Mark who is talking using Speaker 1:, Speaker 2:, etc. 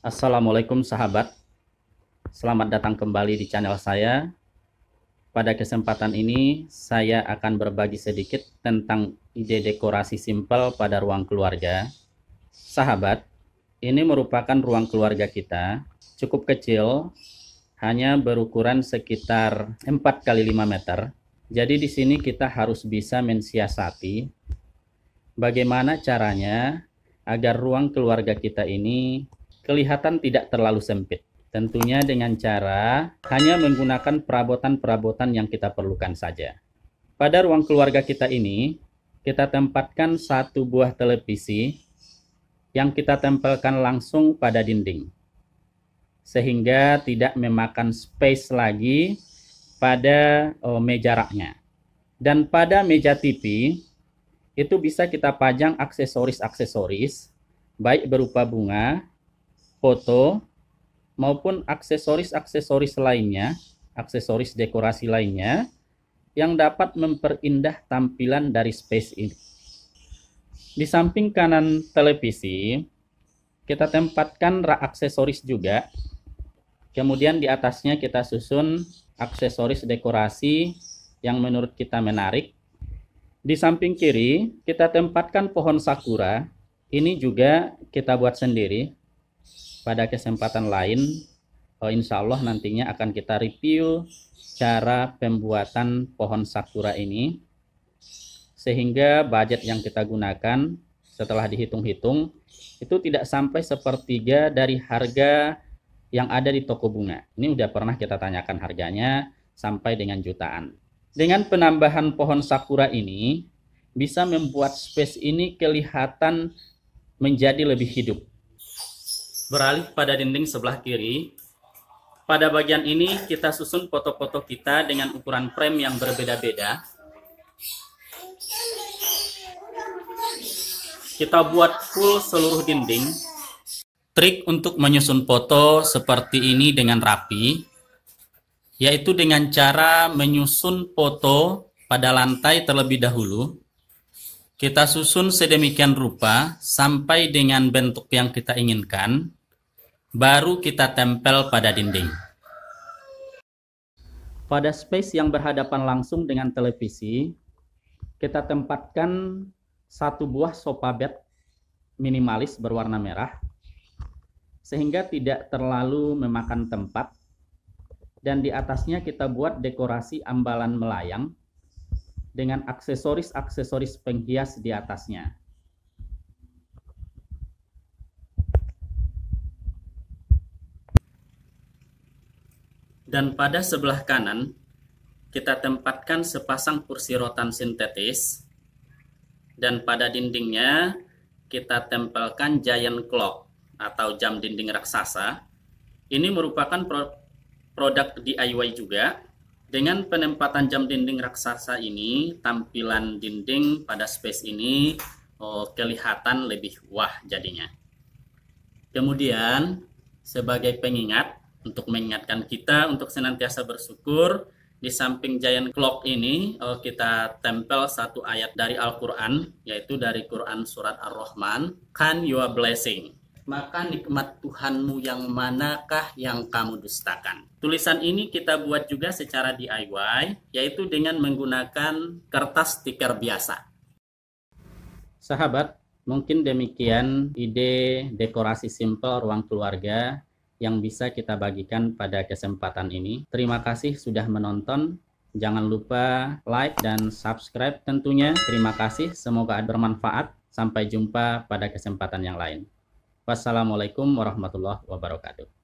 Speaker 1: Assalamualaikum sahabat Selamat datang kembali di channel saya Pada kesempatan ini saya akan berbagi sedikit tentang ide dekorasi simpel pada ruang keluarga Sahabat, ini merupakan ruang keluarga kita Cukup kecil, hanya berukuran sekitar 4 x 5 meter Jadi di sini kita harus bisa mensiasati Bagaimana caranya agar ruang keluarga kita ini kelihatan tidak terlalu sempit. Tentunya dengan cara hanya menggunakan perabotan-perabotan yang kita perlukan saja. Pada ruang keluarga kita ini, kita tempatkan satu buah televisi yang kita tempelkan langsung pada dinding. Sehingga tidak memakan space lagi pada oh, meja raknya. Dan pada meja TV, itu bisa kita pajang aksesoris-aksesoris, baik berupa bunga foto maupun aksesoris-aksesoris lainnya, aksesoris dekorasi lainnya yang dapat memperindah tampilan dari space ini. Di samping kanan televisi, kita tempatkan rak aksesoris juga. Kemudian di atasnya kita susun aksesoris dekorasi yang menurut kita menarik. Di samping kiri, kita tempatkan pohon sakura. Ini juga kita buat sendiri pada kesempatan lain eh, insya Allah nantinya akan kita review cara pembuatan pohon sakura ini sehingga budget yang kita gunakan setelah dihitung-hitung itu tidak sampai sepertiga dari harga yang ada di toko bunga. Ini udah pernah kita tanyakan harganya sampai dengan jutaan. Dengan penambahan pohon sakura ini bisa membuat space ini kelihatan menjadi lebih hidup beralih pada dinding sebelah kiri. Pada bagian ini kita susun foto-foto kita dengan ukuran frame yang berbeda-beda. Kita buat full seluruh dinding. Trik untuk menyusun foto seperti ini dengan rapi, yaitu dengan cara menyusun foto pada lantai terlebih dahulu. Kita susun sedemikian rupa sampai dengan bentuk yang kita inginkan baru kita tempel pada dinding. Pada space yang berhadapan langsung dengan televisi, kita tempatkan satu buah sofa bed minimalis berwarna merah sehingga tidak terlalu memakan tempat dan di atasnya kita buat dekorasi ambalan melayang dengan aksesoris-aksesoris penghias di atasnya. Dan pada sebelah kanan, kita tempatkan sepasang kursi rotan sintetis. Dan pada dindingnya, kita tempelkan giant clock atau jam dinding raksasa. Ini merupakan pro produk DIY juga. Dengan penempatan jam dinding raksasa ini, tampilan dinding pada space ini oh, kelihatan lebih wah jadinya. Kemudian, sebagai pengingat, untuk mengingatkan kita untuk senantiasa bersyukur. Di samping giant clock ini eh, kita tempel satu ayat dari Al-Qur'an yaitu dari Quran surat Ar-Rahman, "Kan your blessing." Maka nikmat Tuhanmu yang manakah yang kamu dustakan? Tulisan ini kita buat juga secara DIY, yaitu dengan menggunakan kertas stiker biasa. Sahabat, mungkin demikian ide dekorasi simpel ruang keluarga yang bisa kita bagikan pada kesempatan ini. Terima kasih sudah menonton. Jangan lupa like dan subscribe tentunya. Terima kasih, semoga bermanfaat. Sampai jumpa pada kesempatan yang lain. Wassalamualaikum warahmatullahi wabarakatuh.